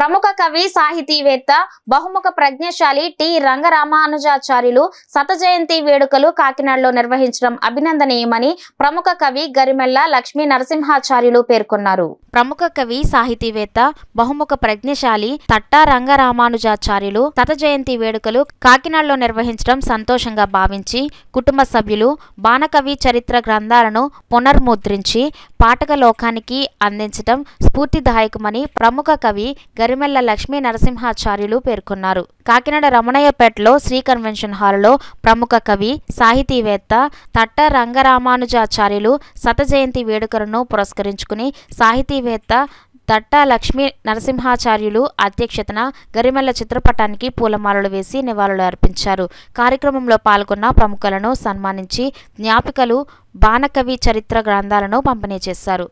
ప్రముఖ కవి సాహితీవేత్త బహుముఖ ప్రజ్ఞశాలి టి రంగరామానుజాచార్యులు శత జయంతి వేడుకలు కాకినాడలో నిర్వహించడం అభినందనీయమని ప్రముఖ కవి గరిమెల్ల లక్ష్మీ నరసింహాచార్యులు పేర్కొన్నారు ప్రముఖ కవి సాహితీవేత్త బహుముఖ ప్రజ్ఞశాలి తట్టా రంగరామానుజాచార్యులు శత జయంతి వేడుకలు కాకినాడలో నిర్వహించడం సంతోషంగా భావించి కుటుంబ సభ్యులు బాణకవి చరిత్ర గ్రంథాలను పునర్ముద్రించి పాఠక లోకానికి అందించడం స్ఫూర్తిదాయకమని ప్రముఖ కవి గరి పరిమళ్ళ లక్ష్మీ నరసింహాచార్యులు పేర్కొన్నారు కాకినాడ రమణయ్యపేటలో శ్రీ కన్వెన్షన్ హాల్లో ప్రముఖ కవి సాహితీవేత్త తట్ట రంగరామానుజాచార్యులు శత జయంతి వేడుకలను పురస్కరించుకుని సాహితీవేత్త తట్ట లక్ష్మీ నరసింహాచార్యులు అధ్యక్షతన గరిమెల్ల చిత్రపటానికి పూలమాలలు వేసి నివాళులు అర్పించారు కార్యక్రమంలో పాల్గొన్న ప్రముఖులను సన్మానించి జ్ఞాపికలు బాణకవి చరిత్ర గ్రంథాలను పంపిణీ చేశారు